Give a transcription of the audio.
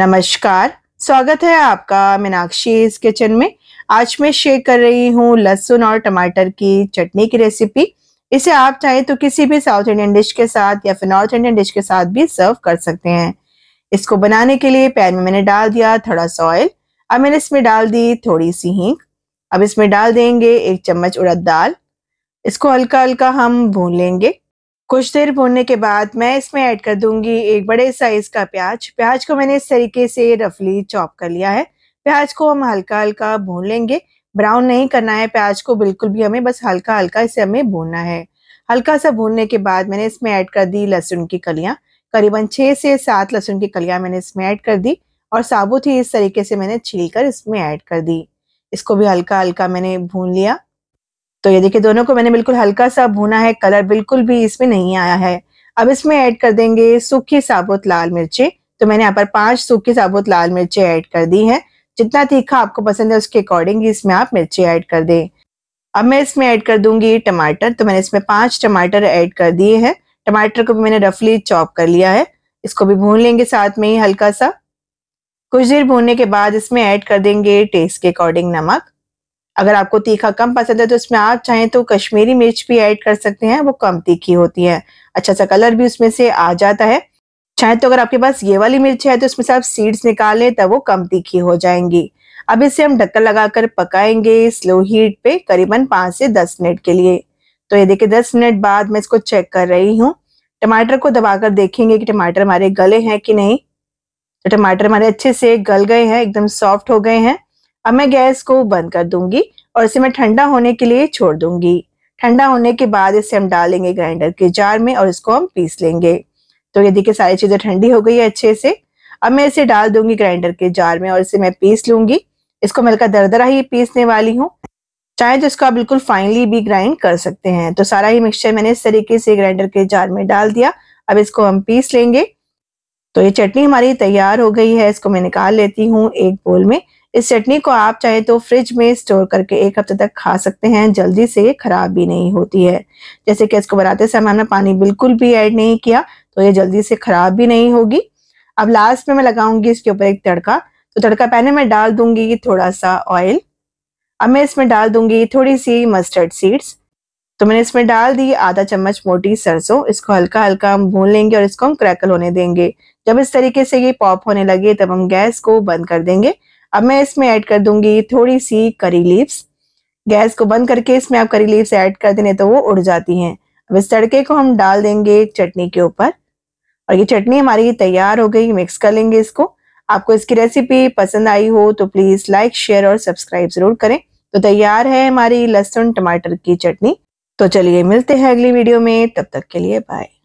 नमस्कार स्वागत है आपका मीनाक्षी इस किचन में आज मैं शेयर कर रही हूँ लहसुन और टमाटर की चटनी की रेसिपी इसे आप चाहे तो किसी भी साउथ इंडियन डिश के साथ या फिर नॉर्थ इंडियन डिश के साथ भी सर्व कर सकते हैं इसको बनाने के लिए पैन में मैंने डाल दिया थोड़ा सा ऑयल अब मैंने इसमें डाल दी थोड़ी सी हींग अब इसमें डाल देंगे एक चम्मच उड़द दाल इसको हल्का हल्का हम भून लेंगे कुछ देर भूनने के बाद मैं इसमें ऐड कर दूंगी एक बड़े साइज का प्याज प्याज को मैंने इस तरीके से रफली चॉप कर लिया है प्याज को हम हल्का हल्का भून लेंगे ब्राउन नहीं करना है प्याज को बिल्कुल भी हमें बस हल्का हल्का इसे हमें भूनना है हल्का सा भूनने के बाद मैंने इसमें ऐड कर दी लहसुन की कलियां करीबन छह से सात लहसुन की कलियां मैंने इसमें ऐड कर दी और साबुत ही इस तरीके से मैंने छील कर इसमें ऐड कर दी इसको भी हल्का हल्का मैंने भून लिया तो ये देखिए दोनों को मैंने बिल्कुल हल्का सा भूना है कलर बिल्कुल भी इसमें नहीं आया है अब इसमें ऐड कर देंगे सूखी साबुत लाल मिर्ची तो मैंने यहाँ पर पांच सूखी साबुत लाल मिर्ची ऐड कर दी है जितना तीखा आपको पसंद है उसके अकॉर्डिंग इसमें आप मिर्ची ऐड कर दें अब मैं इसमें ऐड कर दूंगी टमाटर तो मैंने इसमें पांच टमाटर ऐड कर दिए हैं टमाटर को भी मैंने रफली चॉप कर लिया है इसको भी भून लेंगे साथ में ही हल्का सा कुछ देर भूनने के बाद इसमें ऐड कर देंगे टेस्ट के अकॉर्डिंग नमक अगर आपको तीखा कम पसंद है तो इसमें आप चाहें तो कश्मीरी मिर्च भी ऐड कर सकते हैं वो कम तीखी होती है अच्छा सा कलर भी उसमें से आ जाता है चाहे तो अगर आपके पास ये वाली मिर्च है तो उसमें से आप सीड्स निकालें तब वो कम तीखी हो जाएंगी अब इसे हम ढक्कन लगाकर पकाएंगे स्लो हीट पे करीबन पाँच से दस मिनट के लिए तो ये देखिए दस मिनट बाद मैं इसको चेक कर रही हूँ टमाटर को दबाकर देखेंगे कि टमाटर हमारे गले हैं कि नहीं तो टमाटर हमारे अच्छे से गल गए हैं एकदम सॉफ्ट हो गए हैं अब मैं गैस को बंद कर दूंगी और इसे मैं ठंडा होने के लिए छोड़ दूंगी ठंडा होने के बाद इसे हम डालेंगे ग्राइंडर के जार में और इसको हम पीस लेंगे तो ये देखिए सारी चीज़ें ठंडी हो गई है अच्छे से अब मैं इसे डाल दूंगी ग्राइंडर के जार में और इसे मैं पीस लूंगी इसको मैं हल्का दरदरा ही पीसने वाली हूँ चाहे तो इसको आप बिल्कुल फाइनली भी ग्राइंड कर सकते हैं तो सारा ही मिक्सचर मैंने इस तरीके से ग्राइंडर के जार में डाल दिया अब इसको हम पीस लेंगे तो ये चटनी हमारी तैयार हो गई है इसको मैं निकाल लेती हूँ एक बोल में इस चटनी को आप चाहे तो फ्रिज में स्टोर करके एक हफ्ते तक खा सकते हैं जल्दी से खराब भी नहीं होती है जैसे कि इसको बनाते समय हमने पानी बिल्कुल भी ऐड नहीं किया तो ये जल्दी से खराब भी नहीं होगी अब लास्ट में मैं लगाऊंगी इसके ऊपर एक तड़का तो तड़का पहने में डाल दूंगी थोड़ा सा ऑयल अब मैं इसमें डाल दूंगी थोड़ी सी मस्टर्ड सीड्स तो मैंने इसमें डाल दी आधा चम्मच मोटी सरसों इसको हल्का हल्का हम भून लेंगे और इसको हम क्रैकल होने देंगे जब इस तरीके से ये पॉप होने लगे तब हम गैस को बंद कर देंगे अब मैं इसमें ऐड कर दूंगी थोड़ी सी करी लीव्स गैस को बंद करके इसमें आप करी लीव्स ऐड कर देने तो वो उड़ जाती हैं अब इस तड़के को हम डाल देंगे चटनी के ऊपर और ये चटनी हमारी तैयार हो गई मिक्स कर लेंगे इसको आपको इसकी रेसिपी पसंद आई हो तो प्लीज़ लाइक शेयर और सब्सक्राइब ज़रूर करें तो तैयार है हमारी लहसुन टमाटर की चटनी तो चलिए मिलते हैं अगली वीडियो में तब तक के लिए बाय